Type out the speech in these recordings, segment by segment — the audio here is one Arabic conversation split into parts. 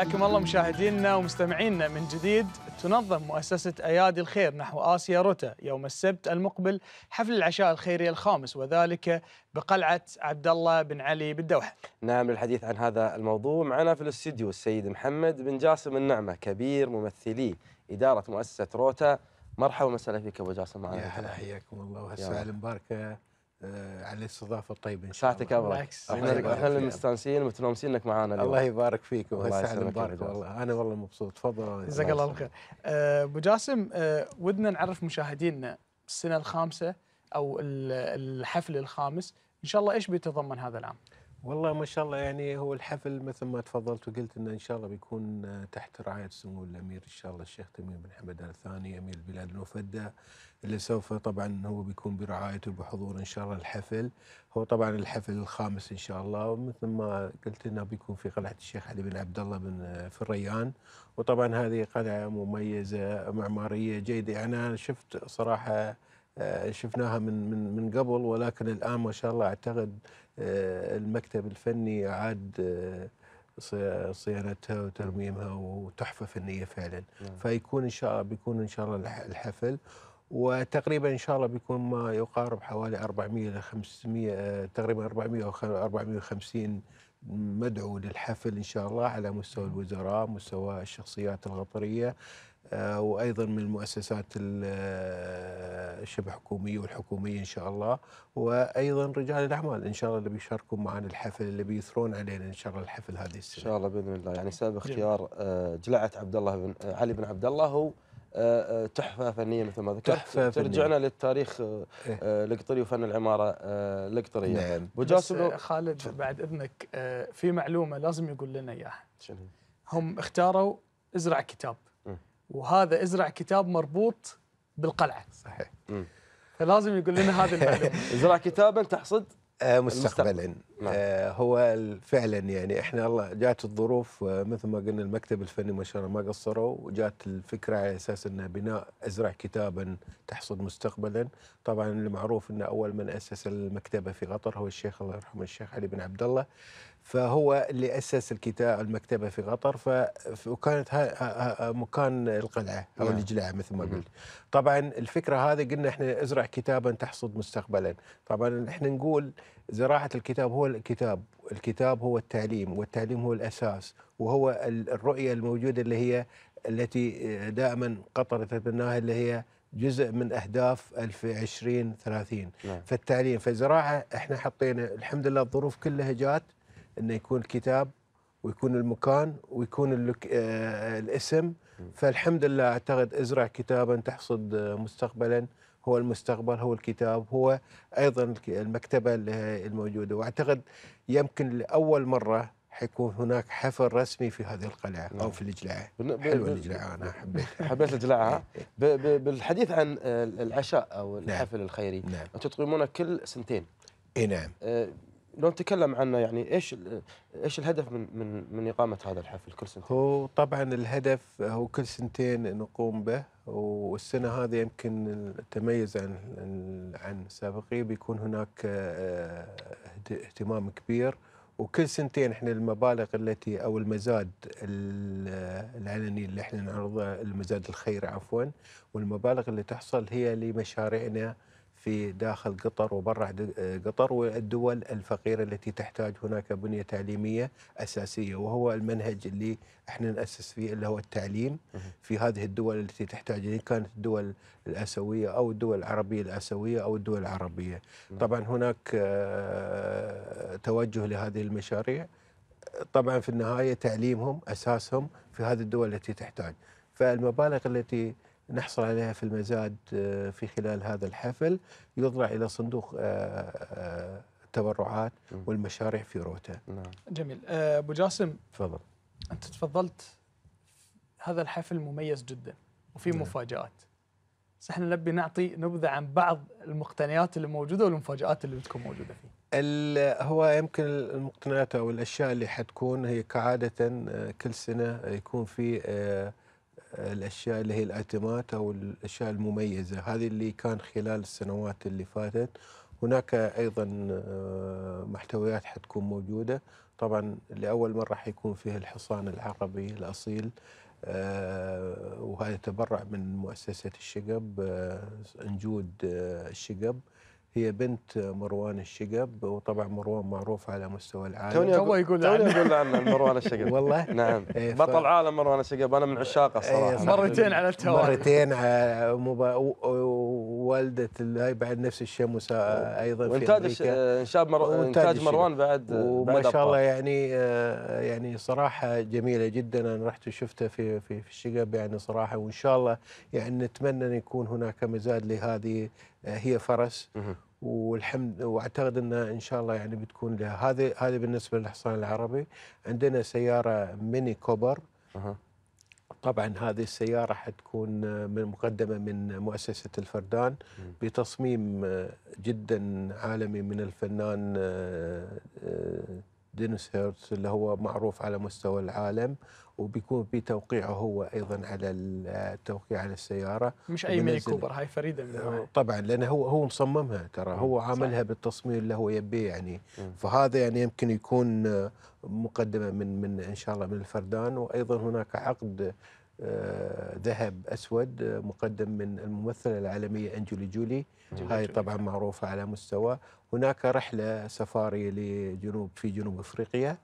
حياكم الله مشاهدينا ومستمعينا من جديد تنظم مؤسسة أيادي الخير نحو آسيا روتا يوم السبت المقبل حفل العشاء الخيري الخامس وذلك بقلعة عبد الله بن علي بالدوحة نعم للحديث عن هذا الموضوع معنا في الاستديو السيد محمد بن جاسم النعمة كبير ممثلي إدارة مؤسسة روتا مرحبا وسهلا فيك أبو جاسم معنا يا هلا حياكم الله وهسه المباركة آه، على الاستضافه الطيبه ان شاء الله ساعتك ابرك احنا اللي مستانسين ومتنومسين انك معانا الله يبارك فيك وهالسعاده مباركه والله انا والله مبسوط تفضل جزاك الله الخير آه، ابو جاسم أه ودنا نعرف مشاهدينا السنه الخامسه او الحفل الخامس ان شاء الله ايش بيتضمن هذا العام؟ والله ما شاء الله يعني هو الحفل مثل ما تفضلت وقلت انه ان شاء الله بيكون آه، تحت رعايه سمو الامير ان شاء الله الشيخ تميم بن حمد ال ثاني امير البلاد المفده اللي سوف طبعا هو بيكون برعايته وبحضور ان شاء الله الحفل هو طبعا الحفل الخامس ان شاء الله ومثل ما قلت انه بيكون في قلعه الشيخ علي بن عبد الله بن آه، في الريان وطبعا هذه قلعه مميزه معماريه جيده يعني انا شفت صراحه آه، شفناها من من من قبل ولكن الان ما شاء الله اعتقد آه، المكتب الفني عاد آه، صيانتها وترميمها وتحفه فنيه فعلا نعم. فيكون ان شاء الله بيكون ان شاء الله الحفل وتقريبا ان شاء الله بيكون ما يقارب حوالي 400 ل 500 تقريبا 400 او 450 مدعو للحفل ان شاء الله على مستوى نعم. الوزراء مستوى الشخصيات الغطريه وايضا من المؤسسات الشبه حكوميه والحكوميه ان شاء الله وايضا رجال الاعمال ان شاء الله اللي بيشاركون معنا الحفل اللي بيثرون علينا ان شاء الله الحفل هذه السنه. ان شاء الله باذن الله يعني سبب اختيار آه، جلعه عبد الله بن آه، علي بن عبد الله هو آه، تحفه فنيه مثل ما ذكرت تحفه فنية. ترجعنا للتاريخ إيه. القطري وفن العماره القطريه نعم بس خالد بعد اذنك في معلومه لازم يقول لنا اياها هم اختاروا ازرع كتاب وهذا ازرع كتاب مربوط بالقلعه صحيح فلازم يقول لنا هذه المعلومه زرع كتابا تحصد آه، مستقبلا نعم. آه هو فعلا يعني احنا الله جات الظروف آه، مثل ما قلنا المكتب الفني ما شاء الله ما قصروا وجات الفكره على اساس ان بناء ازرع كتابا تحصد مستقبلا طبعا المعروف ان اول من اسس المكتبه في قطر هو الشيخ الله يرحمه الشيخ علي بن عبد الله فهو اللي اسس الكتاب المكتبه في قطر وكانت مكان القلعه او نعم. الجلعه مثل ما قلت طبعا الفكره هذه قلنا احنا ازرع كتابا تحصد مستقبلا طبعا احنا نقول زراعه الكتاب هو الكتاب الكتاب هو التعليم والتعليم هو الاساس وهو الرؤيه الموجوده اللي هي التي آه، دائما قطر تتبناها اللي هي جزء من اهداف 30 نعم. فالتعليم فالزراعه احنا حطينا الحمد لله الظروف كلها جات انه يكون الكتاب ويكون المكان ويكون آه، الاسم فالحمد لله اعتقد ازرع كتابا تحصد آه، مستقبلا هو المستقبل هو الكتاب هو ايضا المكتبه الموجوده واعتقد يمكن لاول مره حيكون هناك حفل رسمي في هذه القلعه نعم. او في الجلعه حلوه الجلعه انا حبيتها حبيت الجلعه إيه. بالحديث عن العشاء او نعم. الحفل نعم. الخيري نعم. تقيمونه كل سنتين اي نعم آه، لو نتكلم عنه يعني ايش ايش الهدف من من من اقامه هذا الحفل كل سنتين؟ هو طبعا الهدف هو كل سنتين نقوم به والسنه هذه يمكن التميز عن عن السابقين بيكون هناك آه، اهتمام كبير وكل سنتين احنا المبالغ التي او المزاد العلني اللي احنا نعرضه المزاد الخيري عفوا والمبالغ اللي تحصل هي لمشاريعنا في داخل قطر وبرع آه، قطر والدول الفقيره التي تحتاج هناك بنيه تعليميه اساسيه وهو المنهج اللي احنا ناسس فيه اللي هو التعليم في هذه الدول التي تحتاج ان كانت الدول الاسيويه او الدول العربيه الاسيويه او الدول العربيه. طبعا هناك آه، توجه لهذه المشاريع طبعا في النهايه تعليمهم اساسهم في هذه الدول التي تحتاج فالمبالغ التي نحصل عليها في المزاد آه، في خلال هذا الحفل يضلع إلى صندوق آه، آه، التبرعات والمشاريع في روتا نعم. جميل أبو جاسم تفضل أنت تفضلت هذا الحفل مميز جدا وفي نعم. مفاجآت بس احنا نبي نعطي نبذه عن بعض المقتنيات اللي موجوده والمفاجات اللي بتكون موجوده فيه. هو يمكن المقتنيات او الاشياء اللي حتكون هي كعاده كل سنه يكون في الاشياء اللي هي الاتمات او الاشياء المميزه هذه اللي كان خلال السنوات اللي فاتت هناك ايضا آه، محتويات حتكون موجوده طبعا لاول مره حيكون فيه الحصان العربي الاصيل آه، وهذا تبرع من مؤسسه الشقب آه، نجود الشقب هي بنت مروان الشقب وطبعا مروان معروف على مستوى العالم توني اقول يقول توني يقول عن مروان الشقب والله نعم إيه، ف... بطل عالم مروان الشقب انا من عشاقه إيه، صراحه مرتين على التوالي مرتين على مبا... والده هاي بعد نفس الشمس آه، ايضا وانتاج في وانتاج انشاب آه، مر... انتاج مروان بعد وما شاء الله يعني آه، يعني صراحه جميله جدا انا رحت وشفتها في في, في الشقب يعني صراحه وان شاء الله يعني نتمنى ان يكون هناك مزاد لهذه آه، هي فرس والحمد واعتقد انها ان شاء الله يعني بتكون لها هذه هذه بالنسبه للحصان العربي عندنا سياره ميني كوبر طبعا هذه السياره حتكون آه، من مقدمه من مؤسسه الفردان بتصميم آه، جدا عالمي من الفنان دينيس هيرتز اللي هو معروف على مستوى العالم وبيكون بتوقيعه هو ايضا على التوقيع على السياره مش اي ميني كوبر هاي فريده من طبعا لان هو هو مصممها ترى هو عاملها صحيح. بالتصميم اللي هو يبيه يعني م. فهذا يعني يمكن يكون مقدمه من من ان شاء الله من الفردان وايضا هناك عقد آه، ذهب اسود آه، مقدم من الممثله العالميه انجلي جولي هاي طبعا معروفه على مستوى هناك رحله سفاري لجنوب في جنوب افريقيا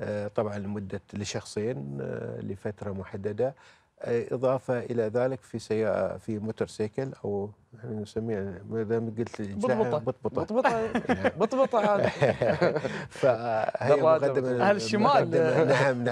آه، طبعا لمده لشخصين لفتره محدده اضافه الى ذلك في سياره في سيكل او نسميها ما قلت بطبطه بطبطه بطبطه بطبطه هذه فهي مقدمه اهل الشمال نعم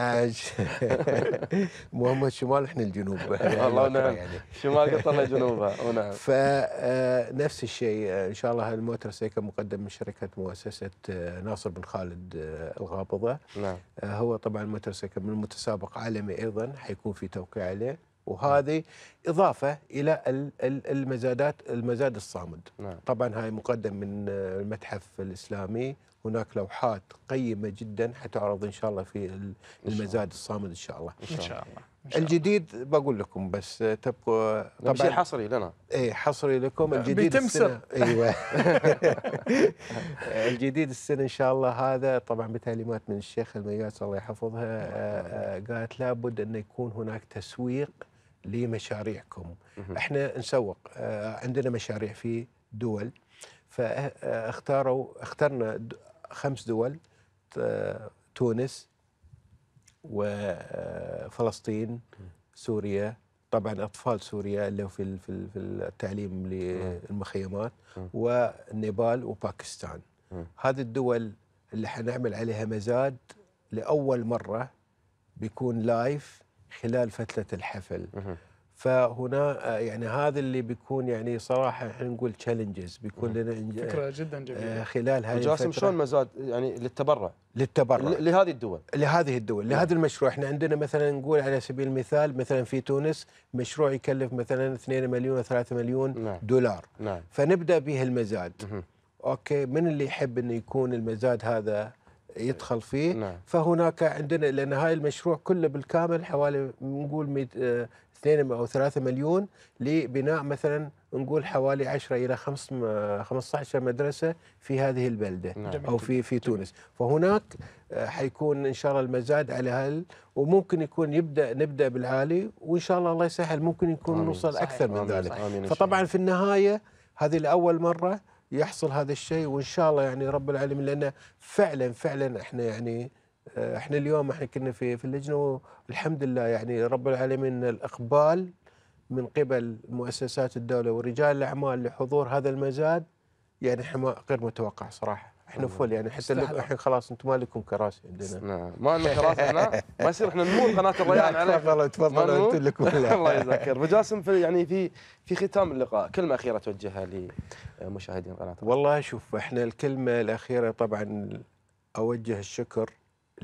مو هم الشمال احنا الجنوب والله نعم الشمال يعني. قطرنا جنوبها ونعم فنفس آه، الشيء آه، ان شاء الله سيكل مقدم من شركه مؤسسه آه، ناصر بن خالد الغابضه نعم هو طبعا سيكل من متسابق عالمي ايضا حيكون في توقيع عليه نعم. وهذه اضافه الى المزادات المزاد الصامد نعم. طبعا هاي مقدم من المتحف الاسلامي هناك لوحات قيمه جدا حتعرض ان شاء الله في المزاد الصامد ان شاء الله ان شاء الله الجديد بقول لكم بس آه، تبقوا طبعا شيء حصري لنا اي حصري لكم الجديد بتمسر. السنه ايوه الجديد السنه ان شاء الله هذا طبعا بتعليمات من الشيخ المياس الله يحفظها آه، آه، قالت لابد انه يكون هناك تسويق لمشاريعكم احنا نسوق عندنا مشاريع في دول فاختاروا اخترنا خمس دول تونس وفلسطين سوريا طبعا اطفال سوريا اللي في في التعليم للمخيمات والنيبال وباكستان هذه الدول اللي حنعمل عليها مزاد لاول مره بيكون لايف خلال فتره الحفل فهنا آه، يعني هذا اللي بيكون يعني صراحه احنا نقول تشالنجز بيكون لنا فكره جدا آه، جميله خلال هذه الفتره شلون مزاد يعني للتبرع للتبرع لهذه الدول لهذه الدول لهذا نعم. المشروع احنا عندنا مثلا نقول على سبيل المثال مثلا في تونس مشروع يكلف مثلا 2 مليون و 3 مليون نعم. دولار نعم. فنبدا به المزاد مه. اوكي من اللي يحب انه يكون المزاد هذا يدخل فيه نعم. فهناك عندنا لان هاي المشروع كله بالكامل حوالي نقول 2 او 3 مليون لبناء مثلا نقول حوالي 10 الى 15 مدرسه في هذه البلده نعم. او في في تونس فهناك آه، حيكون ان شاء الله المزاد على هل وممكن يكون يبدا نبدا بالعالي وان شاء الله الله يسهل ممكن يكون آمين. نوصل صحيح. اكثر من آمين. ذلك آمين. فطبعا في النهايه هذه الاول مره يحصل هذا الشيء وان شاء الله يعني رب العالمين لان فعلا فعلا احنا يعني آه، احنا اليوم احنا كنا في في اللجنه والحمد لله يعني رب العالمين الاقبال من قبل مؤسسات الدوله ورجال الاعمال لحضور هذا المزاد يعني احنا غير متوقع صراحه احنا فل يعني حتى الحين خلاص انتم ما لكم كراسي عندنا نعم ما لنا كراسي هنا ما يصير احنا نمول قناه الريان عليك تفضل تفضل انتم لكم الله يجزاك خير جاسم في يعني في في ختام اللقاء كلمه اخيره توجهها لمشاهدين قناه والله شوف احنا الكلمه الاخيره طبعا اوجه الشكر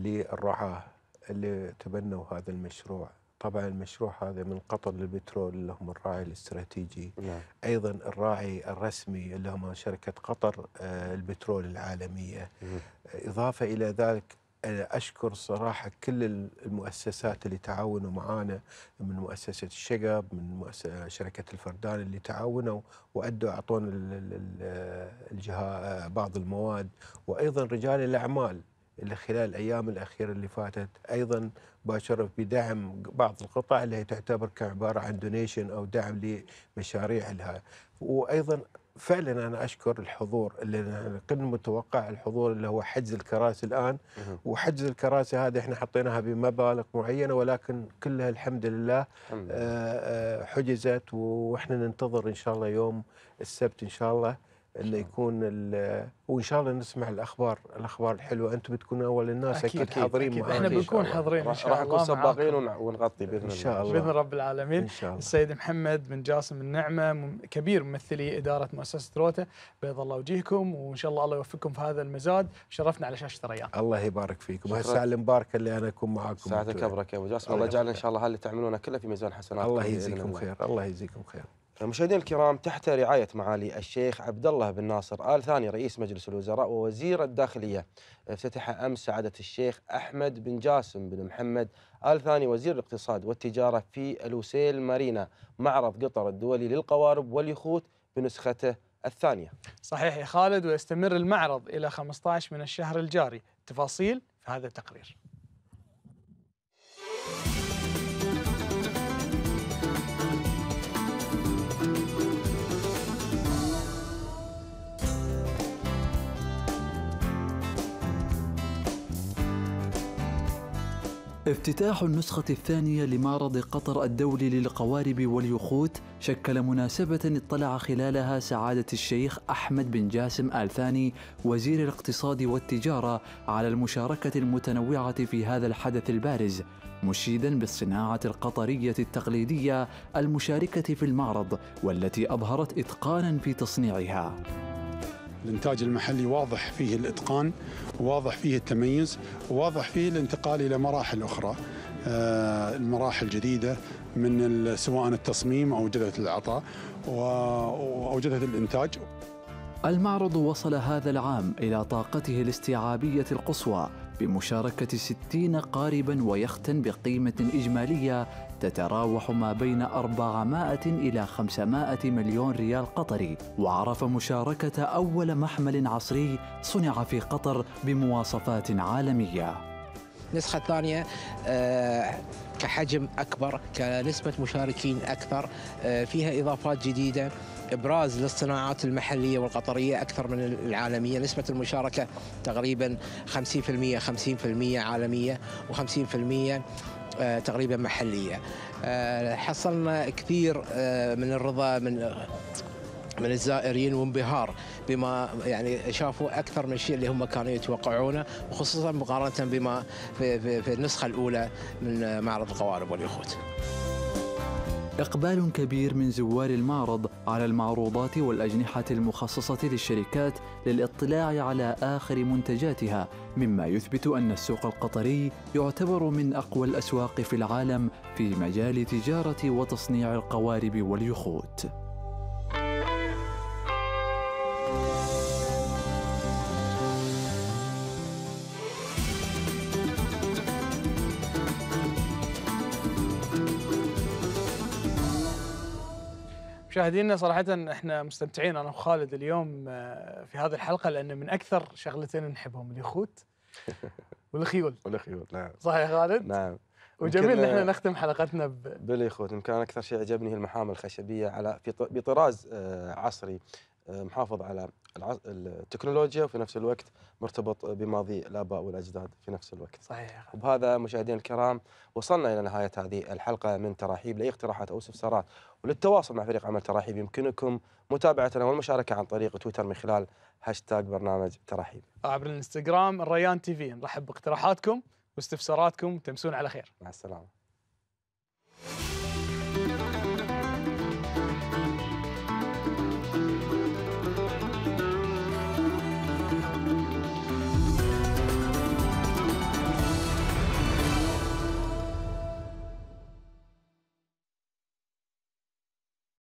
للرعاة اللي تبنوا هذا المشروع طبعا المشروع هذا من قطر للبترول اللي هم الراعي الاستراتيجي نعم. ايضا الراعي الرسمي اللي هم شركه قطر آه، البترول العالميه نعم. اضافه الى ذلك أنا أشكر صراحة كل المؤسسات اللي تعاونوا معانا من مؤسسة الشقب من مؤسسة شركة الفردان اللي تعاونوا وأدوا أعطونا آه، آه، بعض المواد وأيضا رجال الأعمال اللي خلال الأيام الأخيرة اللي فاتت أيضا باشرف بدعم بعض القطع اللي هي تعتبر كعبارة عن دونيشن أو دعم لمشاريع لها وأيضا فعلا انا اشكر الحضور اللي كنا متوقع الحضور اللي هو حجز الكراسي الان وحجز الكراسي هذه احنا حطيناها بمبالغ معينه ولكن كلها الحمد لله آه، آه، حجزت واحنا ننتظر ان شاء الله يوم السبت ان شاء الله انه يكون وان شاء الله نسمع الاخبار الاخبار الحلوه انتم بتكونوا اول الناس اكيد, أكيد حاضرين أكيد. احنا بنكون حاضرين ان شاء الله راح نكون سباقين ونغطي باذن الله ان شاء الله باذن رب العالمين إن شاء الله. السيد محمد بن جاسم النعمه كبير ممثلي اداره مؤسسه روته بيض الله وجيهكم وان شاء الله الله يوفقكم في هذا المزاد شرفنا على شاشه الريان الله يبارك فيكم هالساعه المباركه اللي انا اكون معاكم ساعتك كبرك يا ابو جاسم الله يجعل ان شاء الله هاللي تعملونه كله في ميزان حسناتكم الله يجزيكم خير الله يجزيكم خير مشاهدينا الكرام تحت رعاية معالي الشيخ عبد الله بن ناصر آل ثاني رئيس مجلس الوزراء ووزير الداخلية افتتح أمس سعادة الشيخ أحمد بن جاسم بن محمد آل ثاني وزير الاقتصاد والتجارة في الوسيل مارينا معرض قطر الدولي للقوارب واليخوت بنسخته الثانية صحيح يا خالد ويستمر المعرض إلى 15 من الشهر الجاري تفاصيل في هذا التقرير افتتاح النسخة الثانية لمعرض قطر الدولي للقوارب واليخوت شكل مناسبة اطلع خلالها سعادة الشيخ أحمد بن جاسم آل ثاني وزير الاقتصاد والتجارة على المشاركة المتنوعة في هذا الحدث البارز مشيدا بالصناعة القطرية التقليدية المشاركة في المعرض والتي أظهرت إتقانا في تصنيعها الانتاج المحلي واضح فيه الاتقان واضح فيه التميز واضح فيه الانتقال الى مراحل اخرى آه، المراحل جديدة من سواء التصميم أو جدة العطاء أو جدة الإنتاج المعرض وصل هذا العام إلى طاقته الاستيعابية القصوى بمشاركة 60 قاربا ويختا بقيمة إجمالية تتراوح ما بين 400 إلى 500 مليون ريال قطري وعرف مشاركة أول محمل عصري صنع في قطر بمواصفات عالمية النسخة الثانية آه كحجم أكبر كنسبة مشاركين أكثر آه فيها إضافات جديدة ابراز للصناعات المحليه والقطريه اكثر من العالميه، نسبه المشاركه تقريبا 50% 50% عالميه و50% آه، تقريبا محليه. آه، حصلنا كثير آه، من الرضا من من الزائرين وانبهار بما يعني شافوا اكثر من الشيء اللي هم كانوا يتوقعونه وخصوصا مقارنه بما في, في, في النسخه الاولى من معرض القوارب واليخوت. إقبال كبير من زوار المعرض على المعروضات والأجنحة المخصصة للشركات للاطلاع على آخر منتجاتها مما يثبت أن السوق القطري يعتبر من أقوى الأسواق في العالم في مجال تجارة وتصنيع القوارب واليخوت مشاهدينا صراحة احنا مستمتعين انا وخالد اليوم آه، في هذه الحلقة لأن من أكثر شغلتين نحبهم اليخوت والخيول والخيول نعم صحيح خالد؟ نعم وجميل ان احنا آه، نختم حلقتنا ب... باليخوت يمكن انا اكثر شيء عجبني هي المحامي الخشبيه على في بطراز آه، عصري محافظ على التكنولوجيا وفي نفس الوقت مرتبط بماضي الاباء والاجداد في نفس الوقت. صحيح. وبهذا مشاهدينا الكرام وصلنا الى نهايه هذه الحلقه من تراحيب لاي اقتراحات او استفسارات وللتواصل مع فريق عمل تراحيب يمكنكم متابعتنا والمشاركه عن طريق تويتر من خلال هاشتاج برنامج تراحيب. عبر الانستغرام الريان تي في نرحب باقتراحاتكم واستفساراتكم تمسون على خير. مع السلامه.